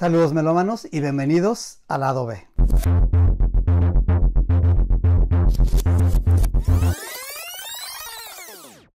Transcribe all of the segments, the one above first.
Saludos melómanos y bienvenidos al lado B.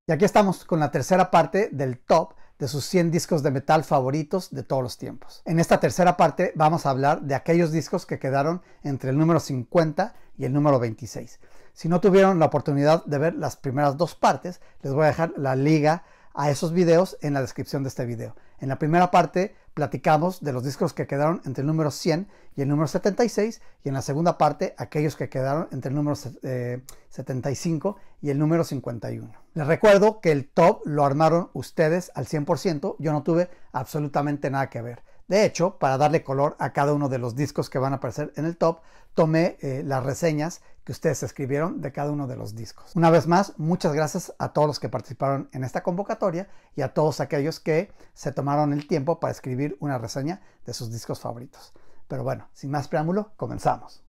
Y aquí estamos con la tercera parte del top de sus 100 discos de metal favoritos de todos los tiempos. En esta tercera parte vamos a hablar de aquellos discos que quedaron entre el número 50 y el número 26. Si no tuvieron la oportunidad de ver las primeras dos partes, les voy a dejar la liga a esos videos en la descripción de este video. En la primera parte platicamos de los discos que quedaron entre el número 100 y el número 76 y en la segunda parte aquellos que quedaron entre el número 75 eh, y el número 51. Les recuerdo que el top lo armaron ustedes al 100%, yo no tuve absolutamente nada que ver. De hecho, para darle color a cada uno de los discos que van a aparecer en el top, tomé eh, las reseñas que ustedes escribieron de cada uno de los discos. Una vez más, muchas gracias a todos los que participaron en esta convocatoria y a todos aquellos que se tomaron el tiempo para escribir una reseña de sus discos favoritos. Pero bueno, sin más preámbulo, comenzamos.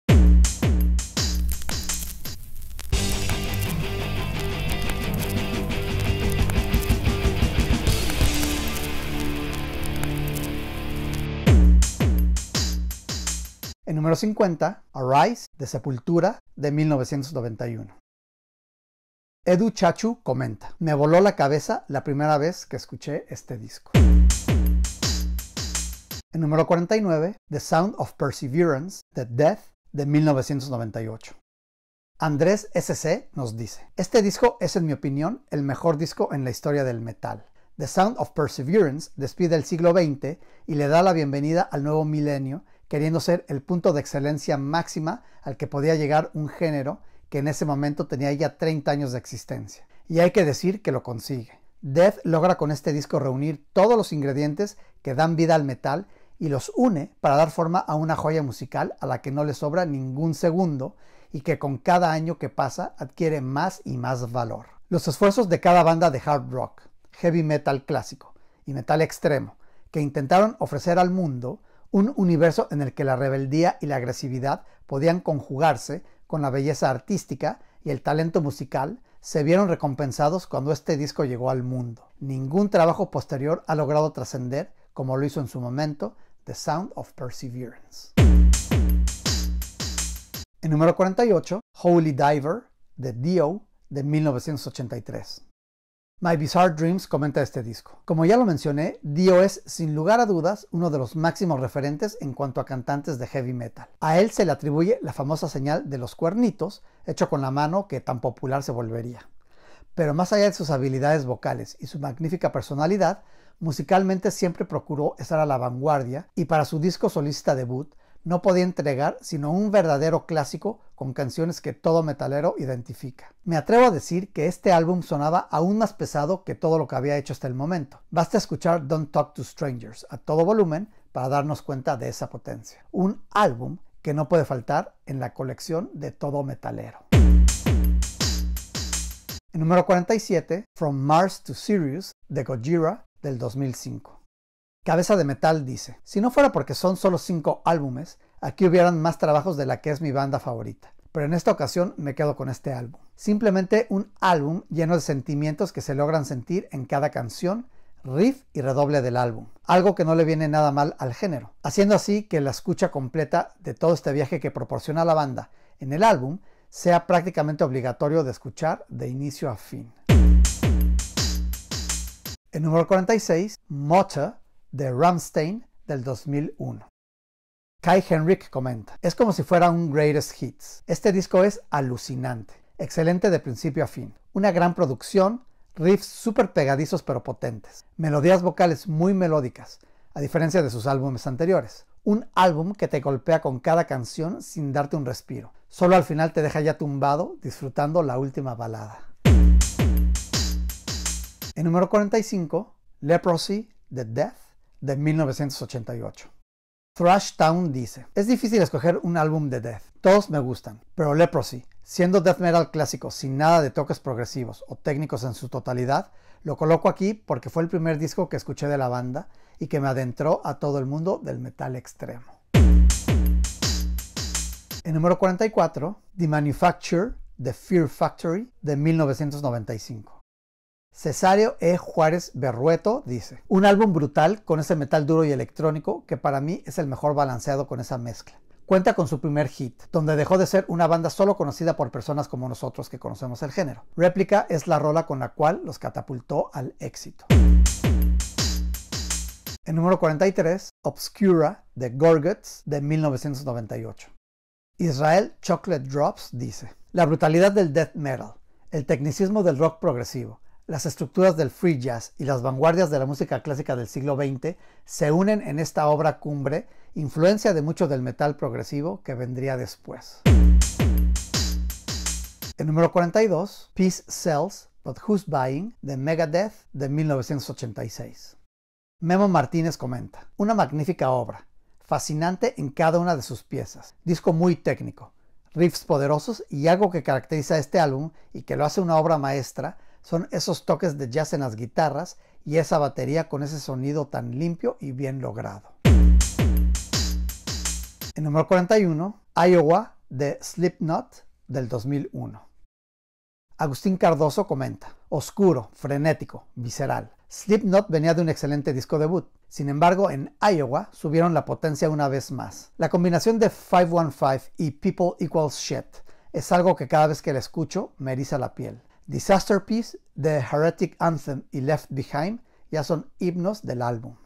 En número 50, Arise, de Sepultura, de 1991. Edu Chachu comenta, me voló la cabeza la primera vez que escuché este disco. En número 49, The Sound of Perseverance, de Death, de 1998. Andrés SC nos dice, este disco es en mi opinión el mejor disco en la historia del metal. The Sound of Perseverance despide el siglo XX y le da la bienvenida al nuevo milenio queriendo ser el punto de excelencia máxima al que podía llegar un género que en ese momento tenía ya 30 años de existencia. Y hay que decir que lo consigue. Death logra con este disco reunir todos los ingredientes que dan vida al metal y los une para dar forma a una joya musical a la que no le sobra ningún segundo y que con cada año que pasa adquiere más y más valor. Los esfuerzos de cada banda de hard rock, heavy metal clásico y metal extremo que intentaron ofrecer al mundo un universo en el que la rebeldía y la agresividad podían conjugarse con la belleza artística y el talento musical se vieron recompensados cuando este disco llegó al mundo. Ningún trabajo posterior ha logrado trascender, como lo hizo en su momento, The Sound of Perseverance. En número 48, Holy Diver, de Dio, de 1983. My Bizarre Dreams comenta este disco. Como ya lo mencioné, Dio es, sin lugar a dudas, uno de los máximos referentes en cuanto a cantantes de heavy metal. A él se le atribuye la famosa señal de los cuernitos, hecho con la mano que tan popular se volvería. Pero más allá de sus habilidades vocales y su magnífica personalidad, musicalmente siempre procuró estar a la vanguardia y para su disco solista debut no podía entregar sino un verdadero clásico con canciones que todo metalero identifica. Me atrevo a decir que este álbum sonaba aún más pesado que todo lo que había hecho hasta el momento. Basta escuchar Don't Talk to Strangers a todo volumen para darnos cuenta de esa potencia. Un álbum que no puede faltar en la colección de todo metalero. En número 47, From Mars to Sirius de Gojira del 2005. Cabeza de Metal dice, si no fuera porque son solo cinco álbumes, aquí hubieran más trabajos de la que es mi banda favorita, pero en esta ocasión me quedo con este álbum. Simplemente un álbum lleno de sentimientos que se logran sentir en cada canción, riff y redoble del álbum, algo que no le viene nada mal al género, haciendo así que la escucha completa de todo este viaje que proporciona la banda en el álbum sea prácticamente obligatorio de escuchar de inicio a fin. El número 46, Motor. The Rammstein del 2001. Kai Henrik comenta, es como si fuera un greatest hits. Este disco es alucinante, excelente de principio a fin, una gran producción, riffs súper pegadizos pero potentes, melodías vocales muy melódicas, a diferencia de sus álbumes anteriores. Un álbum que te golpea con cada canción sin darte un respiro. Solo al final te deja ya tumbado disfrutando la última balada. En número 45, Leprosy the Death de 1988. Thrash Town dice, es difícil escoger un álbum de death, todos me gustan, pero Leprosy, siendo death metal clásico sin nada de toques progresivos o técnicos en su totalidad, lo coloco aquí porque fue el primer disco que escuché de la banda y que me adentró a todo el mundo del metal extremo. En número 44, The Manufacture, The Fear Factory de 1995. Cesario E. Juárez Berrueto dice, un álbum brutal con ese metal duro y electrónico que para mí es el mejor balanceado con esa mezcla. Cuenta con su primer hit, donde dejó de ser una banda solo conocida por personas como nosotros que conocemos el género. Réplica es la rola con la cual los catapultó al éxito. En número 43, Obscura de Gorguts de 1998. Israel Chocolate Drops dice, la brutalidad del death metal, el tecnicismo del rock progresivo, las estructuras del free jazz y las vanguardias de la música clásica del siglo XX se unen en esta obra cumbre, influencia de mucho del metal progresivo que vendría después. El número 42, Peace Sells, But Who's Buying, de Megadeth, de 1986. Memo Martínez comenta, una magnífica obra, fascinante en cada una de sus piezas, disco muy técnico, riffs poderosos y algo que caracteriza a este álbum y que lo hace una obra maestra son esos toques de jazz en las guitarras y esa batería con ese sonido tan limpio y bien logrado. En número 41, Iowa de Slipknot del 2001. Agustín Cardoso comenta, oscuro, frenético, visceral. Slipknot venía de un excelente disco debut. Sin embargo, en Iowa subieron la potencia una vez más. La combinación de 515 y People Equals Shit es algo que cada vez que la escucho me eriza la piel. Disaster Piece, The Heretic Anthem y Left Behind ya son himnos del álbum.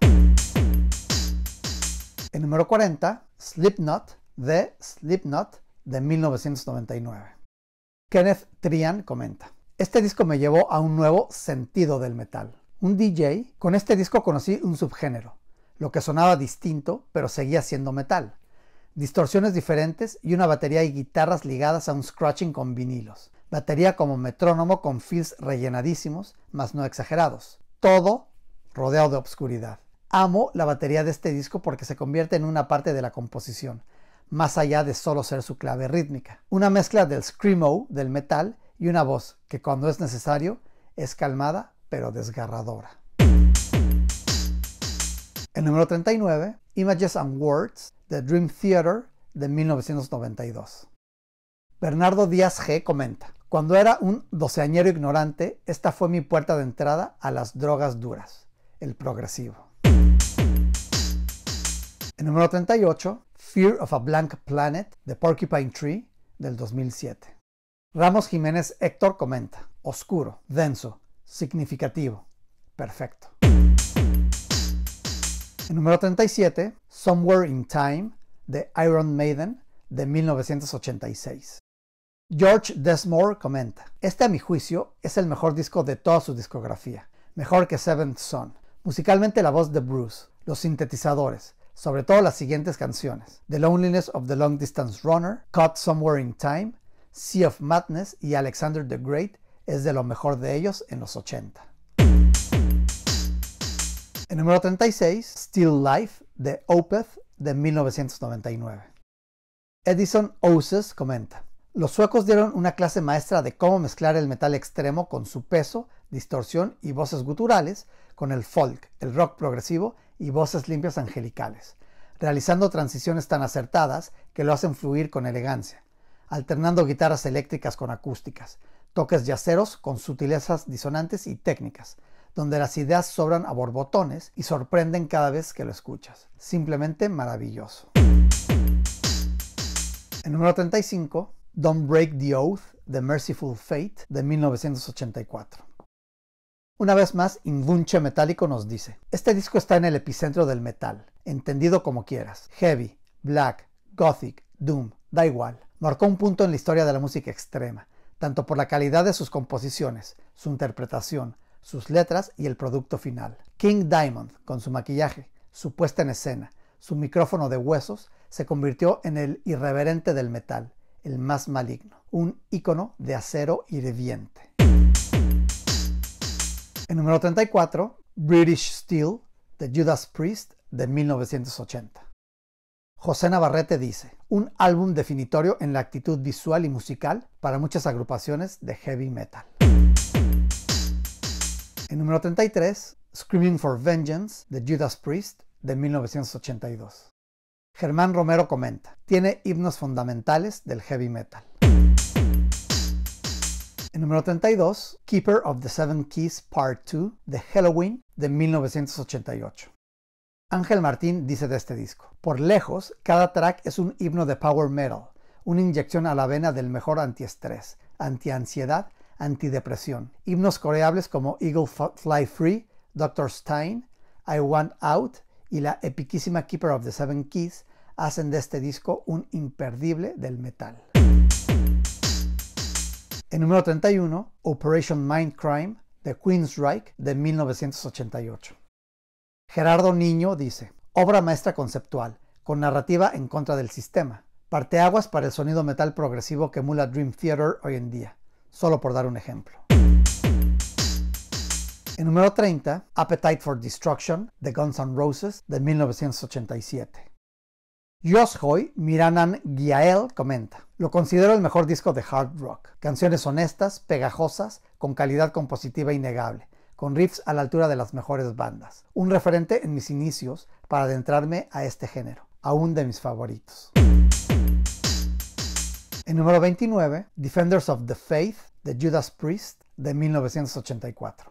En número 40, Slipknot de Slipknot de 1999. Kenneth Trian comenta, este disco me llevó a un nuevo sentido del metal. Un DJ, con este disco conocí un subgénero, lo que sonaba distinto, pero seguía siendo metal. Distorsiones diferentes y una batería y guitarras ligadas a un scratching con vinilos batería como metrónomo con fills rellenadísimos, mas no exagerados. Todo rodeado de obscuridad. Amo la batería de este disco porque se convierte en una parte de la composición, más allá de solo ser su clave rítmica. Una mezcla del screamo, del metal, y una voz que cuando es necesario es calmada pero desgarradora. El número 39, Images and Words, de Dream Theater, de 1992. Bernardo Díaz G. comenta, cuando era un doceañero ignorante, esta fue mi puerta de entrada a las drogas duras, el progresivo. El número 38, Fear of a Blank Planet, The Porcupine Tree, del 2007. Ramos Jiménez Héctor comenta, oscuro, denso, significativo, perfecto. El número 37, Somewhere in Time, de Iron Maiden, de 1986. George Desmore comenta, este a mi juicio es el mejor disco de toda su discografía, mejor que Seventh Son. Musicalmente la voz de Bruce, los sintetizadores, sobre todo las siguientes canciones, The Loneliness of the Long Distance Runner, Caught Somewhere in Time, Sea of Madness y Alexander the Great, es de lo mejor de ellos en los 80. En número 36, Still Life de Opeth de 1999. Edison Oses comenta, los suecos dieron una clase maestra de cómo mezclar el metal extremo con su peso, distorsión y voces guturales con el folk, el rock progresivo y voces limpias angelicales, realizando transiciones tan acertadas que lo hacen fluir con elegancia, alternando guitarras eléctricas con acústicas, toques yaceros con sutilezas disonantes y técnicas, donde las ideas sobran a borbotones y sorprenden cada vez que lo escuchas. Simplemente maravilloso. En número 35, Don't Break the Oath, The Merciful Fate, de 1984. Una vez más, Invunche Metálico nos dice, este disco está en el epicentro del metal, entendido como quieras, heavy, black, gothic, doom, da igual. Marcó un punto en la historia de la música extrema, tanto por la calidad de sus composiciones, su interpretación, sus letras y el producto final. King Diamond, con su maquillaje, su puesta en escena, su micrófono de huesos, se convirtió en el irreverente del metal, el más maligno, un ícono de acero hirviente. En número 34, British Steel de Judas Priest de 1980. José Navarrete dice, un álbum definitorio en la actitud visual y musical para muchas agrupaciones de heavy metal. En número 33, Screaming for Vengeance de Judas Priest de 1982. Germán Romero comenta, tiene himnos fundamentales del heavy metal. En número 32, Keeper of the Seven Keys Part 2 de Halloween de 1988. Ángel Martín dice de este disco, por lejos, cada track es un himno de power metal, una inyección a la vena del mejor antiestrés, antiansiedad, antidepresión. Himnos coreables como Eagle Fly Free, Dr. Stein, I Want Out y la epiquísima Keeper of the Seven Keys hacen de este disco un imperdible del metal. En número 31, Operation Mindcrime de Queensryche de 1988. Gerardo Niño dice, obra maestra conceptual, con narrativa en contra del sistema, parteaguas para el sonido metal progresivo que emula Dream Theater hoy en día, solo por dar un ejemplo. En número 30, Appetite for Destruction, The Guns N' Roses, de 1987. Yoshoy Miranan Giael comenta, lo considero el mejor disco de hard rock. Canciones honestas, pegajosas, con calidad compositiva innegable, con riffs a la altura de las mejores bandas. Un referente en mis inicios para adentrarme a este género, aún de mis favoritos. En número 29, Defenders of the Faith, de Judas Priest, de 1984.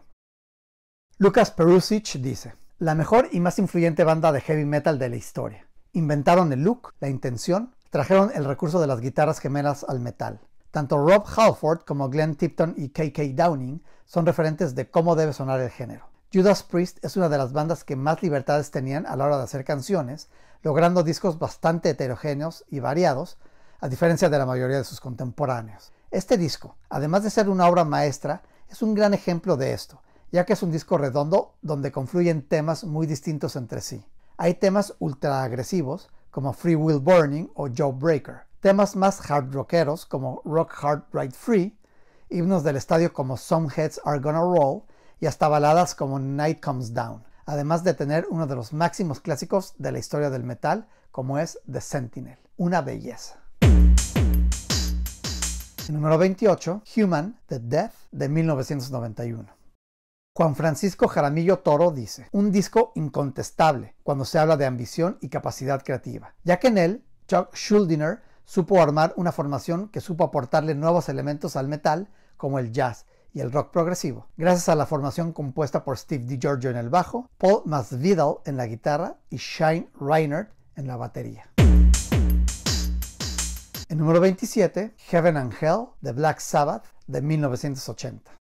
Lucas Perusic dice, la mejor y más influyente banda de heavy metal de la historia. Inventaron el look, la intención, trajeron el recurso de las guitarras gemelas al metal. Tanto Rob Halford como Glenn Tipton y KK Downing son referentes de cómo debe sonar el género. Judas Priest es una de las bandas que más libertades tenían a la hora de hacer canciones, logrando discos bastante heterogéneos y variados, a diferencia de la mayoría de sus contemporáneos. Este disco, además de ser una obra maestra, es un gran ejemplo de esto ya que es un disco redondo donde confluyen temas muy distintos entre sí. Hay temas ultra agresivos como Free Will Burning o Joe Breaker, temas más hard rockeros como Rock Hard Ride Free, himnos del estadio como Some Heads Are Gonna Roll y hasta baladas como Night Comes Down, además de tener uno de los máximos clásicos de la historia del metal como es The Sentinel, una belleza. número 28, Human, The Death, de 1991. Juan Francisco Jaramillo Toro dice, un disco incontestable cuando se habla de ambición y capacidad creativa, ya que en él, Chuck Schuldiner supo armar una formación que supo aportarle nuevos elementos al metal, como el jazz y el rock progresivo, gracias a la formación compuesta por Steve DiGiorgio en el bajo, Paul Masvidal en la guitarra y Shine Reinert en la batería. El número 27, Heaven and Hell de Black Sabbath de 1980.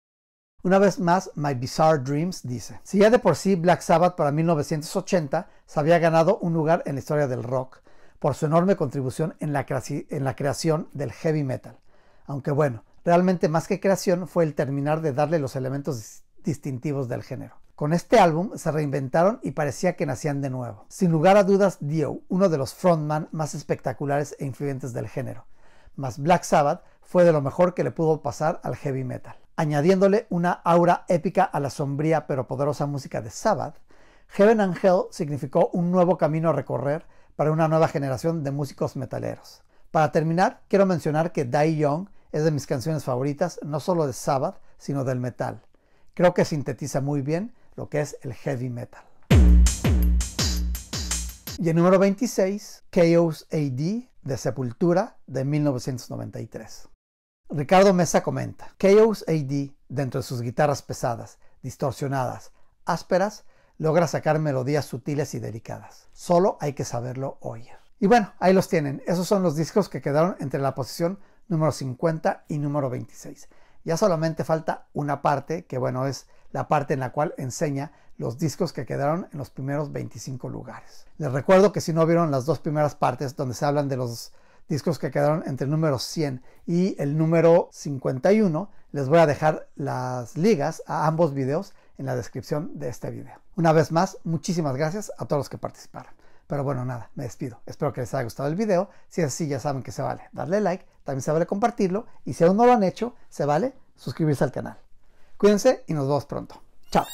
Una vez más, My Bizarre Dreams dice, si ya de por sí Black Sabbath para 1980 se había ganado un lugar en la historia del rock por su enorme contribución en la, creación del heavy metal. Aunque bueno, realmente más que creación fue el terminar de darle los elementos distintivos del género. Con este álbum se reinventaron y parecía que nacían de nuevo. Sin lugar a dudas, Dio, uno de los frontman más espectaculares e influyentes del género. más Black Sabbath fue de lo mejor que le pudo pasar al heavy metal añadiéndole una aura épica a la sombría pero poderosa música de Sabbath, Heaven and Hell significó un nuevo camino a recorrer para una nueva generación de músicos metaleros. Para terminar, quiero mencionar que Die Young es de mis canciones favoritas, no solo de Sabbath, sino del metal. Creo que sintetiza muy bien lo que es el heavy metal. Y el número 26, Chaos AD de Sepultura de 1993. Ricardo Mesa comenta, Chaos AD, dentro de sus guitarras pesadas, distorsionadas, ásperas, logra sacar melodías sutiles y delicadas. Solo hay que saberlo oír. Y bueno, ahí los tienen. Esos son los discos que quedaron entre la posición número 50 y número 26. Ya solamente falta una parte, que bueno, es la parte en la cual enseña los discos que quedaron en los primeros 25 lugares. Les recuerdo que si no vieron las dos primeras partes donde se hablan de los discos que quedaron entre el número 100 y el número 51. Les voy a dejar las ligas a ambos videos en la descripción de este video. Una vez más, muchísimas gracias a todos los que participaron. Pero bueno, nada, me despido. Espero que les haya gustado el video. Si es así, ya saben que se vale darle like, también se vale compartirlo y si aún no lo han hecho, se vale suscribirse al canal. Cuídense y nos vemos pronto. Chao.